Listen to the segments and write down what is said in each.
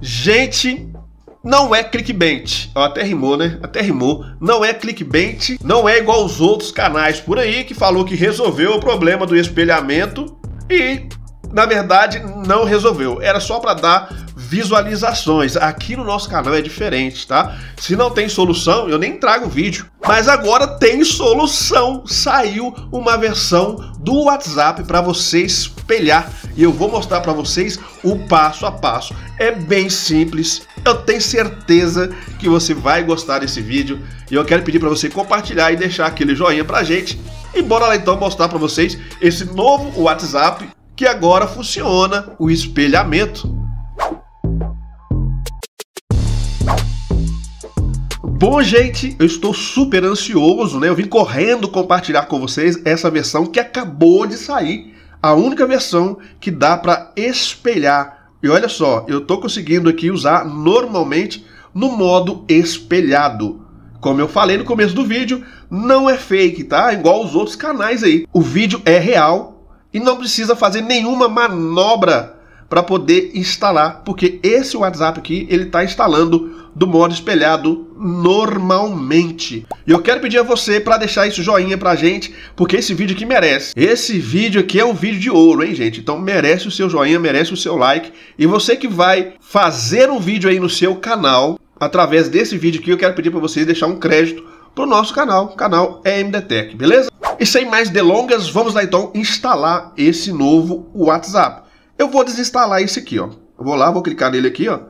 Gente, não é clickbait. Até rimou, né? Até rimou. Não é clickbait, não é igual aos outros canais por aí que falou que resolveu o problema do espelhamento e, na verdade, não resolveu. Era só para dar visualizações. Aqui no nosso canal é diferente, tá? Se não tem solução, eu nem trago vídeo. Mas agora tem solução. Saiu uma versão do WhatsApp para vocês espelhar e eu vou mostrar para vocês o passo a passo. É bem simples. Eu tenho certeza que você vai gostar desse vídeo e eu quero pedir para você compartilhar e deixar aquele joinha a gente. E bora lá então mostrar para vocês esse novo WhatsApp que agora funciona o espelhamento. Bom, gente, eu estou super ansioso, né? Eu vim correndo compartilhar com vocês essa versão que acabou de sair a única versão que dá para espelhar. E olha só, eu estou conseguindo aqui usar normalmente no modo espelhado. Como eu falei no começo do vídeo, não é fake, tá? É igual os outros canais aí. O vídeo é real e não precisa fazer nenhuma manobra para poder instalar, porque esse WhatsApp aqui, ele está instalando do modo espelhado normalmente. E eu quero pedir a você para deixar esse joinha a gente, porque esse vídeo aqui merece. Esse vídeo aqui é um vídeo de ouro, hein, gente? Então merece o seu joinha, merece o seu like. E você que vai fazer um vídeo aí no seu canal, através desse vídeo aqui, eu quero pedir para vocês deixar um crédito pro nosso canal, o canal é MDTech, beleza? E sem mais delongas, vamos lá então instalar esse novo WhatsApp. Eu vou desinstalar esse aqui, ó. Eu vou lá, vou clicar nele aqui, ó,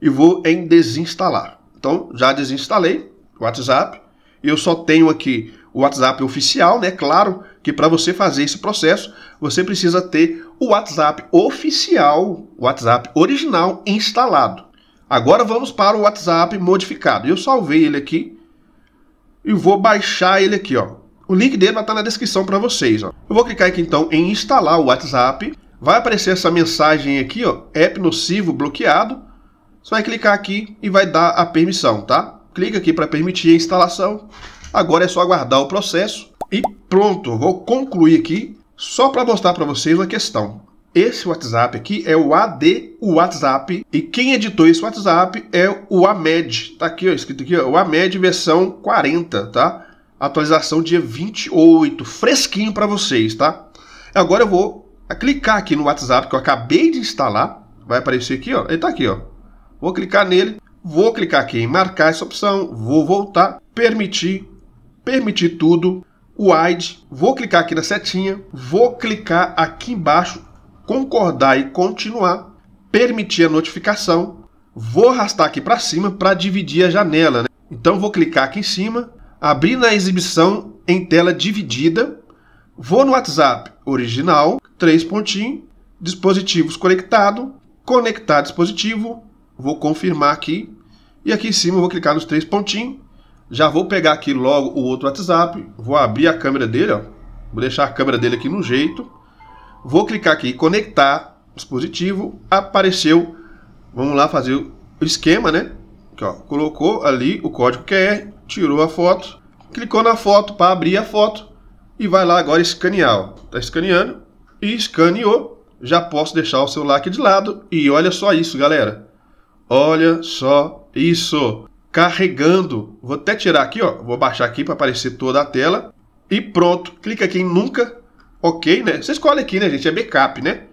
e vou em desinstalar. Então, já desinstalei o WhatsApp. Eu só tenho aqui o WhatsApp oficial, né? Claro que para você fazer esse processo, você precisa ter o WhatsApp oficial, o WhatsApp original instalado. Agora vamos para o WhatsApp modificado. Eu salvei ele aqui e vou baixar ele aqui, ó. O link dele vai estar na descrição para vocês, ó. Eu vou clicar aqui então em instalar o WhatsApp vai aparecer essa mensagem aqui, ó, app nocivo bloqueado. Você vai clicar aqui e vai dar a permissão, tá? Clica aqui para permitir a instalação. Agora é só aguardar o processo e pronto, vou concluir aqui só para mostrar para vocês uma questão. Esse WhatsApp aqui é o AD WhatsApp e quem editou esse WhatsApp é o AMED. Tá aqui, ó, escrito aqui, ó, o AMED versão 40, tá? Atualização dia 28, fresquinho para vocês, tá? Agora eu vou a clicar aqui no WhatsApp que eu acabei de instalar, vai aparecer aqui, ó, ele está aqui, ó. Vou clicar nele, vou clicar aqui em marcar essa opção, vou voltar, permitir, permitir tudo, wide, vou clicar aqui na setinha, vou clicar aqui embaixo, concordar e continuar, permitir a notificação, vou arrastar aqui para cima para dividir a janela, né? Então vou clicar aqui em cima, abrir na exibição em tela dividida, vou no WhatsApp original, três pontinhos, dispositivos conectado, conectar dispositivo, vou confirmar aqui, e aqui em cima eu vou clicar nos três pontinhos, já vou pegar aqui logo o outro WhatsApp, vou abrir a câmera dele, ó, vou deixar a câmera dele aqui no jeito, vou clicar aqui conectar dispositivo, apareceu, vamos lá fazer o esquema, né? Aqui, ó, colocou ali o código QR, tirou a foto, clicou na foto para abrir a foto e vai lá agora escanear, está escaneando, e escaneou, já posso deixar o celular aqui de lado. E olha só isso, galera. Olha só isso. Carregando. Vou até tirar aqui, ó. Vou baixar aqui para aparecer toda a tela. E pronto. Clica aqui em nunca. OK, né? Você escolhe aqui, né, gente? É backup, né?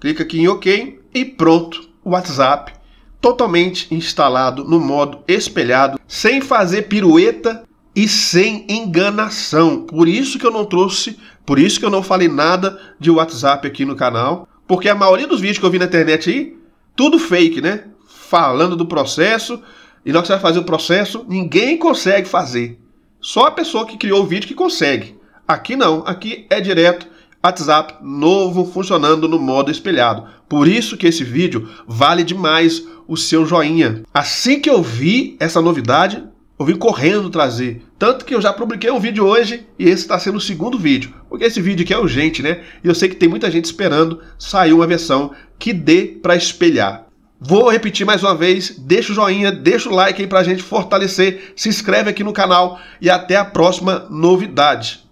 Clica aqui em OK e pronto. WhatsApp totalmente instalado no modo espelhado, sem fazer pirueta, e sem enganação. Por isso que eu não trouxe, por isso que eu não falei nada de WhatsApp aqui no canal, porque a maioria dos vídeos que eu vi na internet aí, tudo fake, né? Falando do processo, e nós que você vai fazer o processo, ninguém consegue fazer. Só a pessoa que criou o vídeo que consegue. Aqui não, aqui é direto WhatsApp novo funcionando no modo espelhado. Por isso que esse vídeo vale demais o seu joinha. Assim que eu vi essa novidade, eu vim correndo trazer. Tanto que eu já publiquei um vídeo hoje e esse está sendo o segundo vídeo. Porque esse vídeo aqui é urgente, né? E eu sei que tem muita gente esperando sair uma versão que dê para espelhar. Vou repetir mais uma vez, deixa o joinha, deixa o like aí a gente fortalecer, se inscreve aqui no canal e até a próxima novidade.